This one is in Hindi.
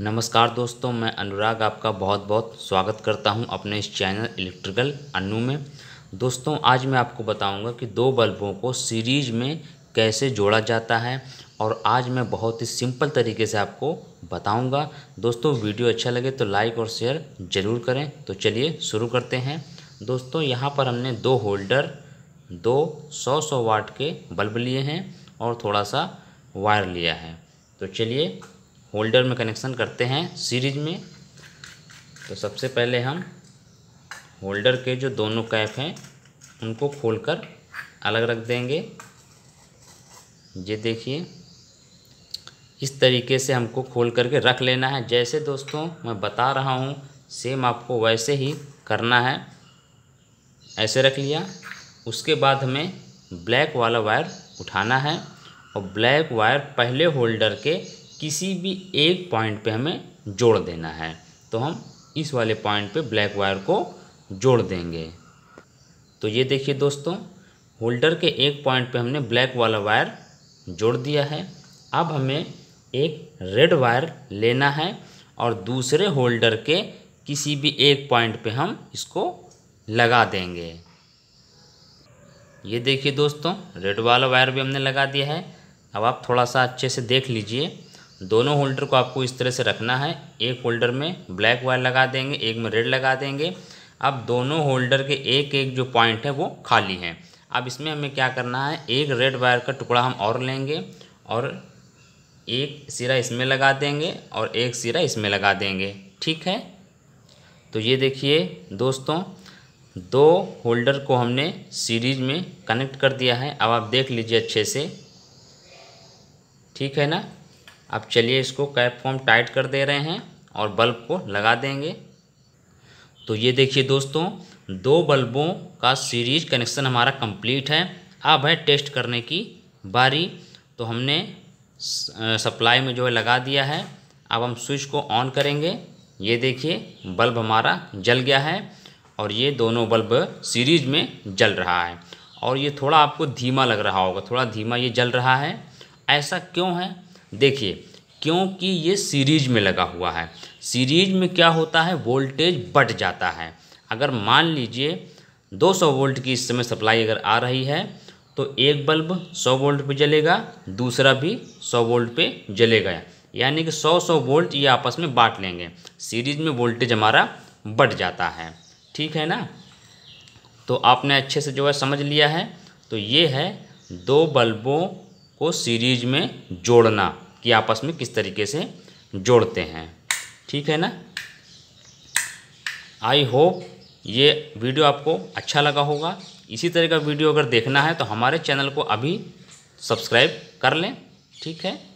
नमस्कार दोस्तों मैं अनुराग आपका बहुत बहुत स्वागत करता हूं अपने इस चैनल इलेक्ट्रिकल अनु में दोस्तों आज मैं आपको बताऊंगा कि दो बल्बों को सीरीज में कैसे जोड़ा जाता है और आज मैं बहुत ही सिंपल तरीके से आपको बताऊंगा दोस्तों वीडियो अच्छा लगे तो लाइक और शेयर ज़रूर करें तो चलिए शुरू करते हैं दोस्तों यहाँ पर हमने दो होल्डर दो सौ सौ वाट के बल्ब लिए हैं और थोड़ा सा वायर लिया है तो चलिए होल्डर में कनेक्शन करते हैं सीरीज में तो सबसे पहले हम होल्डर के जो दोनों कैप हैं उनको खोलकर अलग रख देंगे ये देखिए इस तरीके से हमको खोल करके रख लेना है जैसे दोस्तों मैं बता रहा हूँ सेम आपको वैसे ही करना है ऐसे रख लिया उसके बाद हमें ब्लैक वाला वायर उठाना है और ब्लैक वायर पहले होल्डर के किसी भी एक पॉइंट पे हमें जोड़ देना है तो हम इस वाले पॉइंट पे ब्लैक वायर को जोड़ देंगे तो ये देखिए दोस्तों होल्डर के एक पॉइंट पे हमने ब्लैक वाला वायर जोड़ दिया है अब हमें एक रेड वायर लेना है और दूसरे होल्डर के किसी भी एक पॉइंट पे हम इसको लगा देंगे ये देखिए दोस्तों रेड वाला वायर भी हमने लगा दिया है अब आप थोड़ा सा अच्छे से देख लीजिए दोनों होल्डर को आपको इस तरह से रखना है एक होल्डर में ब्लैक वायर लगा देंगे एक में रेड लगा देंगे अब दोनों होल्डर के एक एक जो पॉइंट है वो खाली हैं अब इसमें हमें क्या करना है एक रेड वायर का टुकड़ा हम और लेंगे और एक सिरा इसमें लगा देंगे और एक सिरा इसमें लगा देंगे ठीक है तो ये देखिए दोस्तों दो होल्डर को हमने सीरीज में कनेक्ट कर दिया है अब आप देख लीजिए अच्छे से ठीक है ना अब चलिए इसको कैप को हम टाइट कर दे रहे हैं और बल्ब को लगा देंगे तो ये देखिए दोस्तों दो बल्बों का सीरीज कनेक्शन हमारा कंप्लीट है अब है टेस्ट करने की बारी तो हमने सप्लाई में जो है लगा दिया है अब हम स्विच को ऑन करेंगे ये देखिए बल्ब हमारा जल गया है और ये दोनों बल्ब सीरीज में जल रहा है और ये थोड़ा आपको धीमा लग रहा होगा थोड़ा धीमा ये जल रहा है ऐसा क्यों है देखिए क्योंकि ये सीरीज में लगा हुआ है सीरीज में क्या होता है वोल्टेज बढ़ जाता है अगर मान लीजिए 200 वोल्ट की इस समय सप्लाई अगर आ रही है तो एक बल्ब 100 वोल्ट पे जलेगा दूसरा भी 100 वोल्ट पे जलेगा यानी कि 100 100 वोल्ट ये आपस में बांट लेंगे सीरीज में वोल्टेज हमारा बढ़ जाता है ठीक है ना तो आपने अच्छे से जो है समझ लिया है तो ये है दो बल्बों को सीरीज में जोड़ना कि आपस में किस तरीके से जोड़ते हैं ठीक है ना आई होप ये वीडियो आपको अच्छा लगा होगा इसी तरह का वीडियो अगर देखना है तो हमारे चैनल को अभी सब्सक्राइब कर लें ठीक है